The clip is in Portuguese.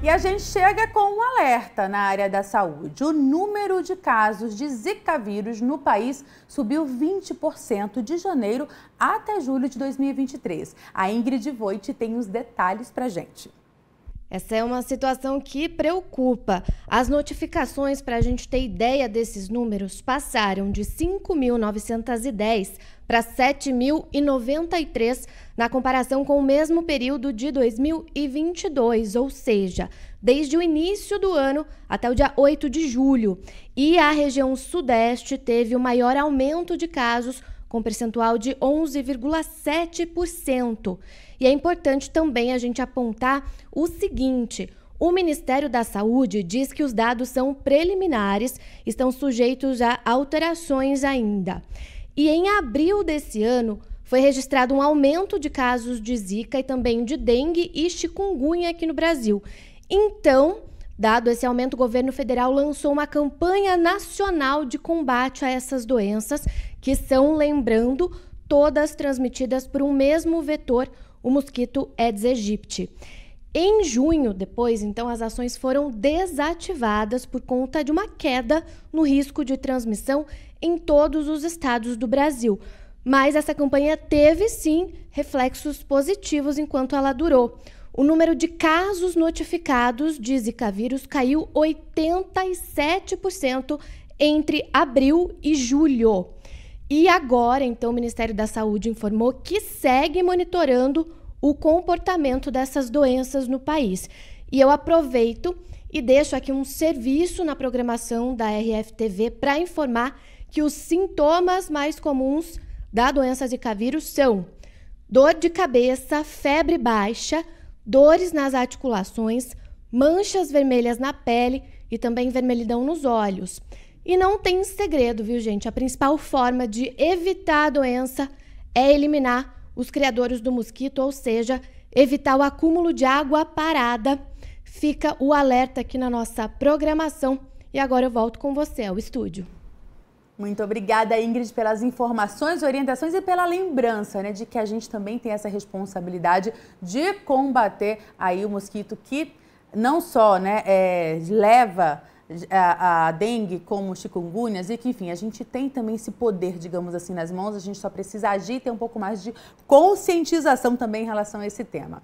E a gente chega com um alerta na área da saúde. O número de casos de Zika vírus no país subiu 20% de janeiro até julho de 2023. A Ingrid Voit tem os detalhes pra gente. Essa é uma situação que preocupa. As notificações, para a gente ter ideia desses números, passaram de 5.910 para 7.093 na comparação com o mesmo período de 2022, ou seja, desde o início do ano até o dia 8 de julho. E a região Sudeste teve o maior aumento de casos com percentual de 11,7%. E é importante também a gente apontar o seguinte: o Ministério da Saúde diz que os dados são preliminares, estão sujeitos a alterações ainda. E em abril desse ano, foi registrado um aumento de casos de Zika e também de dengue e chikungunya aqui no Brasil. Então, Dado esse aumento, o governo federal lançou uma campanha nacional de combate a essas doenças que são, lembrando, todas transmitidas por um mesmo vetor, o mosquito Aedes aegypti. Em junho, depois, então, as ações foram desativadas por conta de uma queda no risco de transmissão em todos os estados do Brasil. Mas essa campanha teve sim reflexos positivos enquanto ela durou. O número de casos notificados de Zika vírus caiu 87% entre abril e julho. E agora, então, o Ministério da Saúde informou que segue monitorando o comportamento dessas doenças no país. E eu aproveito e deixo aqui um serviço na programação da RFTV para informar que os sintomas mais comuns da doença Zika vírus são dor de cabeça, febre baixa, dores nas articulações, manchas vermelhas na pele e também vermelhidão nos olhos. E não tem segredo, viu, gente? A principal forma de evitar a doença é eliminar os criadores do mosquito, ou seja, evitar o acúmulo de água parada. Fica o alerta aqui na nossa programação. E agora eu volto com você ao estúdio. Muito obrigada, Ingrid, pelas informações, orientações e pela lembrança, né, de que a gente também tem essa responsabilidade de combater aí o mosquito que não só, né, é, leva a, a dengue como chikungunya, e que, enfim, a gente tem também esse poder, digamos assim, nas mãos, a gente só precisa agir e ter um pouco mais de conscientização também em relação a esse tema.